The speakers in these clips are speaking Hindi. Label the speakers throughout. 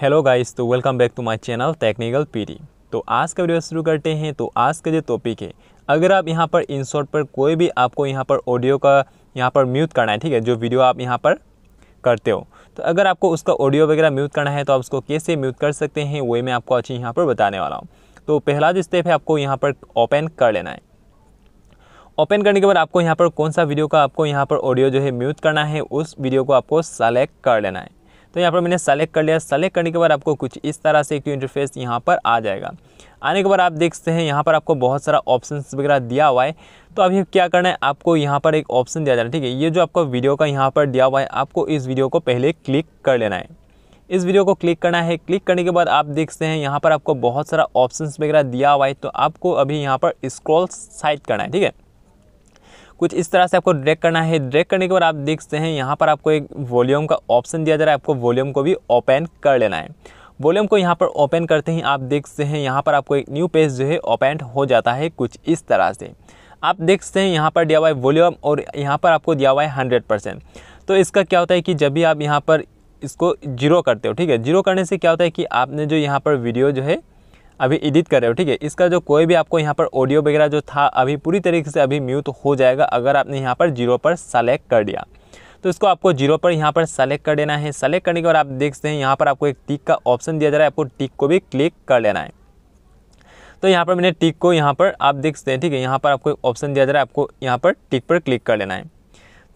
Speaker 1: हेलो गाइस तो welcome back to my channel technical PD तो आज का वीडियो शुरू करते हैं तो आज का जो टॉपिक है अगर आप यहाँ पर इन पर कोई भी आपको यहाँ पर ऑडियो का यहाँ पर म्यूट करना है ठीक है जो वीडियो आप यहाँ पर करते हो तो अगर आपको उसका ऑडियो वगैरह म्यूट करना है तो आप उसको कैसे म्यूट कर सकते हैं वही मैं आपको अच्छी यहाँ पर बताने वाला हूँ तो पहला जो स्टेप है आपको यहाँ पर ओपन कर लेना है ओपन करने के बाद आपको यहाँ पर कौन सा वीडियो का आपको यहाँ पर ऑडियो जो है म्यूट करना है उस वीडियो को आपको सेलेक्ट कर लेना है तो यहाँ पर मैंने सेलेक्ट कर लिया सेलेक्ट करने के बाद आपको कुछ इस तरह से एक इंटरफेस यहाँ पर आ जाएगा आने के बाद आप देखते हैं यहाँ पर आपको बहुत सारा ऑप्शन वगैरह दिया हुआ है तो अभी क्या करना है आपको यहाँ पर एक ऑप्शन दिया जाना है ठीक है ये जो आपको वीडियो का यहाँ पर दिया हुआ है आपको इस वीडियो को पहले क्लिक कर लेना है इस वीडियो को क्लिक करना है क्लिक करने के बाद आप देखते हैं यहाँ पर आपको बहुत सारा ऑप्शंस वगैरह दिया हुआ है तो आपको अभी यहाँ पर स्क्रॉल साइड करना है ठीक है कुछ इस तरह से आपको ड्रैग करना है ड्रैग करने के बाद आप देखते हैं यहाँ पर आपको एक वॉल्यूम का ऑप्शन दिया जा रहा है आपको वॉल्यूम को भी ओपन कर लेना है वॉल्यूम को यहाँ पर ओपन करते ही आप देखते हैं यहाँ पर आपको एक न्यू पेज जो है ओपेंट हो जाता है कुछ इस तरह से आप देखते हैं यहाँ पर दिया हुआ है वॉल्यूम और यहाँ पर आपको दिया हुआ है हंड्रेड परसेंट तो इसका क्या होता है कि जब भी आप यहाँ पर इसको जीरो करते हो ठीक है जीरो करने से क्या होता है कि आपने जो यहाँ पर वीडियो जो है अभी एडिट कर रहे हो ठीक है इसका जो कोई भी आपको यहाँ पर ऑडियो वगैरह जो था अभी पूरी तरीके से अभी म्यूट हो जाएगा अगर आपने यहाँ पर जीरो पर सेलेक्ट कर दिया तो इसको आपको जीरो पर यहाँ पर सेलेक्ट कर देना है सेलेक्ट करने के बाद आप देखते हैं यहाँ पर आपको एक टिक का ऑप्शन दिया जा रहा है आपको टिक को भी क्लिक कर लेना है तो यहाँ पर मैंने टिक को यहाँ पर आप देख सकते हैं ठीक है यहाँ पर आपको एक ऑप्शन दिया जा रहा है आपको यहाँ पर टिक पर क्लिक कर लेना है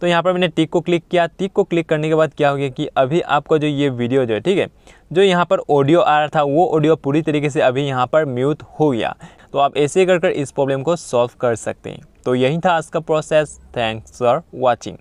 Speaker 1: तो यहाँ पर मैंने टिक को क्लिक किया टिक को क्लिक करने के बाद क्या हो गया कि अभी आपका जो ये वीडियो जो है ठीक है जो यहाँ पर ऑडियो आ रहा था वो ऑडियो पूरी तरीके से अभी यहाँ पर म्यूट हो गया तो आप ऐसे कर कर इस प्रॉब्लम को सॉल्व कर सकते हैं तो यही था आज का प्रोसेस थैंक्स फॉर वॉचिंग